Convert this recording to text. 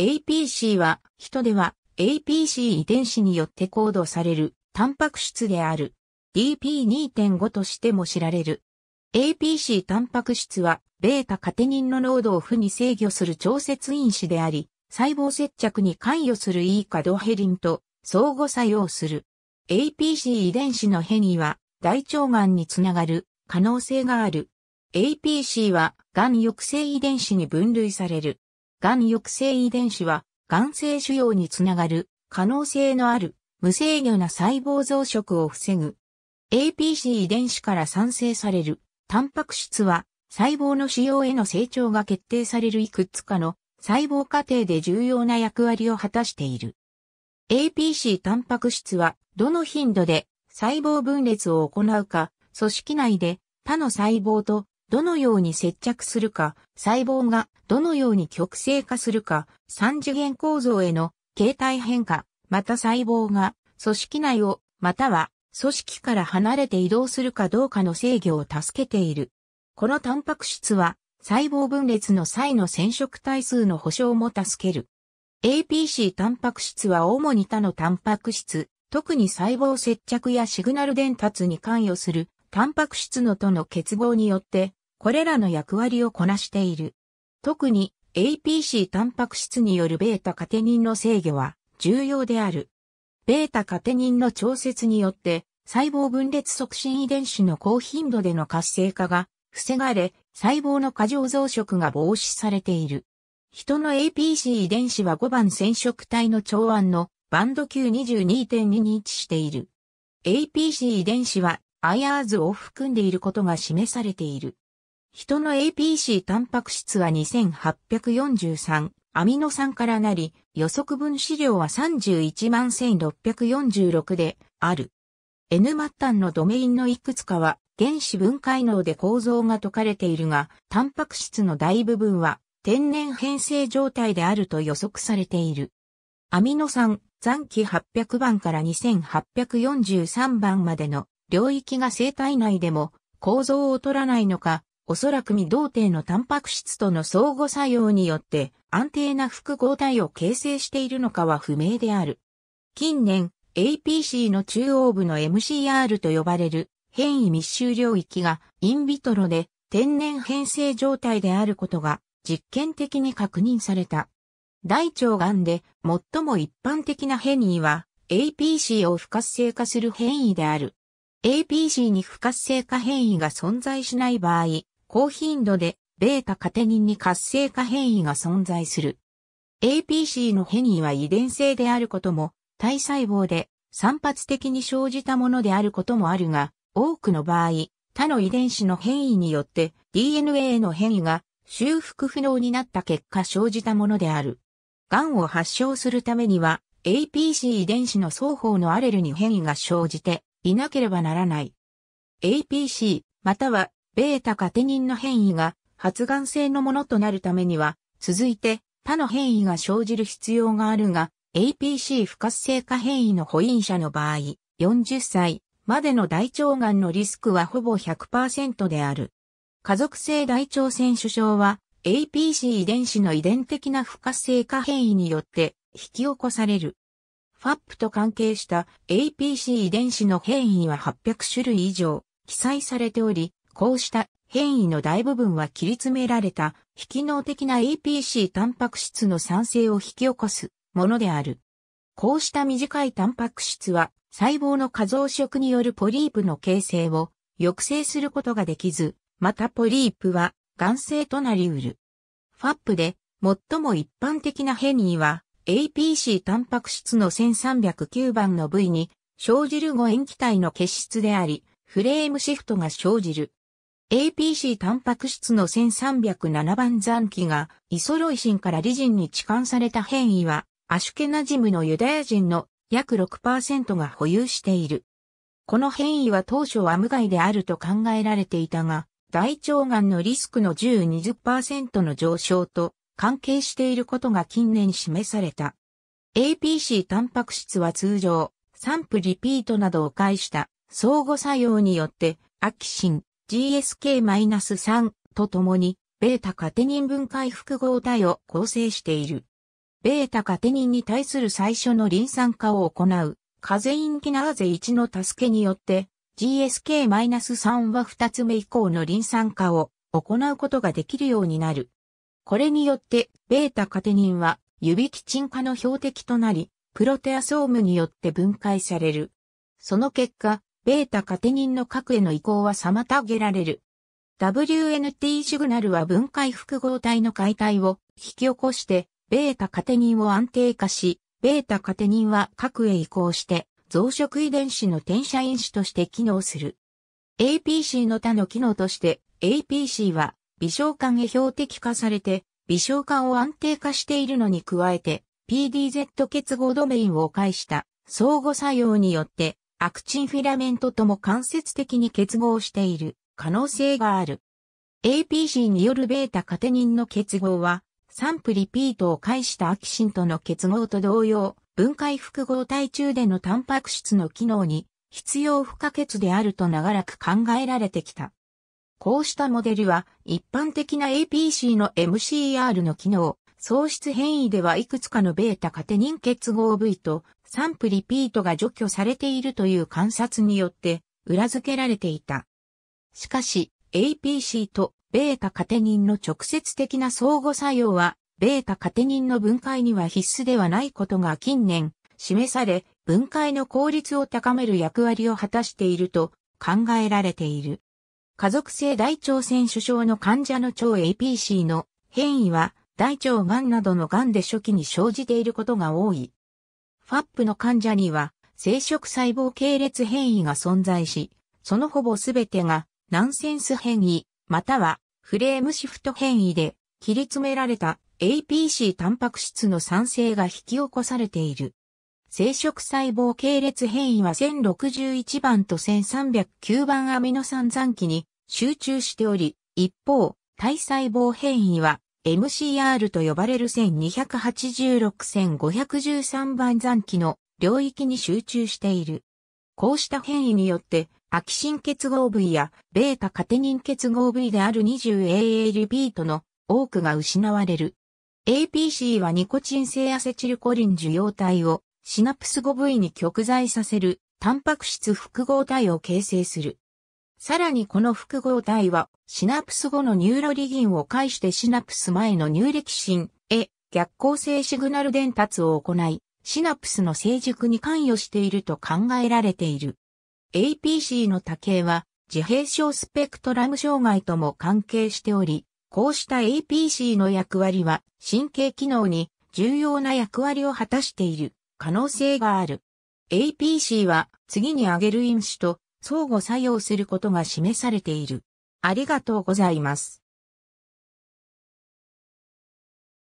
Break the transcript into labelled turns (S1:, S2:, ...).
S1: APC は、人では APC 遺伝子によって行動されるタンパク質である DP2.5 としても知られる。APC タンパク質は、ベータカテニンの濃度を負に制御する調節因子であり、細胞接着に関与する E カドヘリンと相互作用する。APC 遺伝子の変異は大腸がんにつながる可能性がある。APC はがん抑制遺伝子に分類される。がん抑制遺伝子は、がん性腫瘍につながる可能性のある無制御な細胞増殖を防ぐ。APC 遺伝子から産生されるタンパク質は細胞の腫瘍への成長が決定されるいくつかの細胞過程で重要な役割を果たしている。APC タンパク質はどの頻度で細胞分裂を行うか組織内で他の細胞とどのように接着するか、細胞がどのように極性化するか、三次元構造への形態変化、また細胞が組織内を、または組織から離れて移動するかどうかの制御を助けている。このタンパク質は細胞分裂の際の染色体数の保証も助ける。APC タンパク質は主に他のタンパク質、特に細胞接着やシグナル伝達に関与するタンパク質のとの結合によってこれらの役割をこなしている。特に APC タンパク質による β カテニンの制御は重要である。β カテニンの調節によって細胞分裂促進遺伝子の高頻度での活性化が防がれ、細胞の過剰増殖が防止されている。人の APC 遺伝子は5番染色体の長腕のバンド Q22.2 に位置している。APC 遺伝子は IRs を含んでいることが示されている。人の APC タンパク質は2843アミノ酸からなり、予測分子量は311,646である。N 末端のドメインのいくつかは原子分解能で構造が解かれているが、タンパク質の大部分は天然変性状態であると予測されている。アミノ酸、残機800番から2843番までの領域が生体内でも構造を取らないのか、おそらく未同定のタンパク質との相互作用によって安定な複合体を形成しているのかは不明である。近年、APC の中央部の MCR と呼ばれる変異密集領域がインビトロで天然変性状態であることが実験的に確認された。大腸がんで最も一般的な変異は APC を不活性化する変異である。APC に不活性化変異が存在しない場合、高頻度で、ベータカテニンに活性化変異が存在する。APC の変異は遺伝性であることも、体細胞で散発的に生じたものであることもあるが、多くの場合、他の遺伝子の変異によって DNA の変異が修復不能になった結果生じたものである。んを発症するためには APC 遺伝子の双方のアレルに変異が生じていなければならない。APC またはベータカテニンの変異が発がん性のものとなるためには、続いて他の変異が生じる必要があるが、APC 不活性化変異の保因者の場合、40歳までの大腸がんのリスクはほぼ100%である。家族性大腸腺腫症は APC 遺伝子の遺伝的な不活性化変異によって引き起こされる。FAP と関係した APC 遺伝子の変異は800種類以上記載されており、こうした変異の大部分は切り詰められた非機能的な APC タンパク質の産生を引き起こすものである。こうした短いタンパク質は細胞の過増殖によるポリープの形成を抑制することができず、またポリープは癌性となりうる。FAP で最も一般的な変異は APC タンパク質の1309番の部位に生じる誤塩基体の結質であり、フレームシフトが生じる。APC タンパク質の1307番残機がイソロイシンからリジンに置換された変異はアシュケナジムのユダヤ人の約6%が保有している。この変異は当初は無害であると考えられていたが、大腸がんのリスクの10-20%の上昇と関係していることが近年示された。APC タンパク質は通常、サンプリピートなどを介した相互作用によって、アキシン、GSK-3 と共に、ベータカテニン分解複合体を構成している。ベータカテニンに対する最初のリン酸化を行う、カゼインキナーゼ1の助けによって、GSK-3 は2つ目以降のリン酸化を行うことができるようになる。これによって、ベータカテニンは、指基ン化の標的となり、プロテアソームによって分解される。その結果、ベータカテニンの核への移行は妨げられる。WNT シグナルは分解複合体の解体を引き起こして、ベータカテニンを安定化し、ベータカテニンは核へ移行して、増殖遺伝子の転写因子として機能する。APC の他の機能として、APC は微小管へ標的化されて、微小管を安定化しているのに加えて、PDZ 結合ドメインを介した相互作用によってアクチンフィラメントとも間接的に結合している可能性がある。APC による β カテニンの結合は、サンプリピートを介したアキシンとの結合と同様、分解複合体中でのタンパク質の機能に必要不可欠であると長らく考えられてきた。こうしたモデルは一般的な APC の MCR の機能、喪失変異ではいくつかの β カテニン結合部位と散布リピートが除去されているという観察によって裏付けられていた。しかし、APC とベータカテニンの直接的な相互作用は、ベータカテニンの分解には必須ではないことが近年示され、分解の効率を高める役割を果たしていると考えられている。家族性大腸腺腫症の患者の腸 APC の変異は大腸癌などの癌で初期に生じていることが多い。FAP の患者には生殖細胞系列変異が存在し、そのほぼすべてがナンセンス変異、またはフレームシフト変異で切り詰められた APC タンパク質の産生が引き起こされている。生殖細胞系列変異は1061番と1309番アミノ酸残機に集中しており、一方、体細胞変異は MCR と呼ばれる1286-1513番残機の領域に集中している。こうした変異によって、アキシン結合部位やベータカテニン結合部位である 20AALB との多くが失われる。APC はニコチン性アセチルコリン受容体をシナプス5部位に極在させるタンパク質複合体を形成する。さらにこの複合体は、シナプス後のニューロリギンを介してシナプス前のニューレキシンへ逆行性シグナル伝達を行い、シナプスの成熟に関与していると考えられている。APC の多形は自閉症スペクトラム障害とも関係しており、こうした APC の役割は神経機能に重要な役割を果たしている可能性がある。APC は次に挙げる因子と相互作用することが示されている。ありがとうございます。